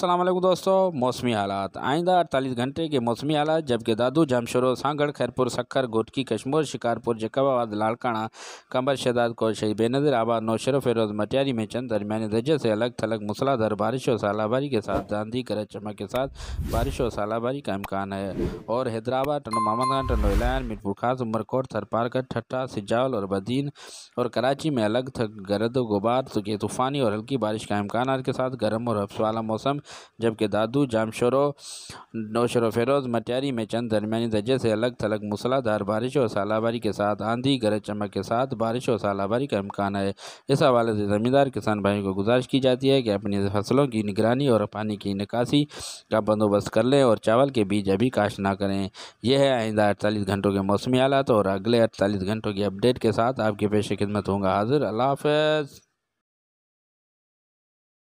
असलम दोस्तों मौसमी हालात आइंदा अड़तालीस घंटे के मौसमी हालात जबकि दादू जामशोरो सांगढ़ खैरपुर सखर गोटकी कश्मोर शिकारपुर जकबाबाद लाड़काना कंबर शदाद कोशई बेनजर आबाद नौशर फेरोज मटियारी में चंद दरमिया दर्जे से अलग थलग मूसलाधार बारिश और सालाबारी के साथ आंधी गरज चमक के साथ बारिश और सालाबारी का इम्कान है और हैदराबाद टनो मामदान टनो इलायन मीरपुर खास उमरकोट थरपारकर ठट्ठा सिजावल और बदीन और कराची में अलग थक गरद गुबार के तूफ़ानी और हल्की बारिश का इम्कान के साथ गर्म और हफ्स वाला मौसम जबकि दादू जामशोरो नौशर फेरोज मटियारी में चंद दरमिया दर्जे से अलग थलग मूसलाधार बारिश और सालाबारी के साथ आंधी गरज चमक के साथ बारिश और सालाबारी का इम्कान है इस हवाले से ज़मींदार किसान भाइयों को गुजारिश की जाती है कि अपनी फसलों की निगरानी और पानी की निकासी का बंदोबस्त कर लें और चावल के बीज अभी काश्त ना करें यह है आइंदा अड़तालीस घंटों के मौसमी हालात और अगले अड़तालीस घंटों की अपडेट के साथ आपके पेश खिदमत होंगे हाजिर अल्लाह हाफ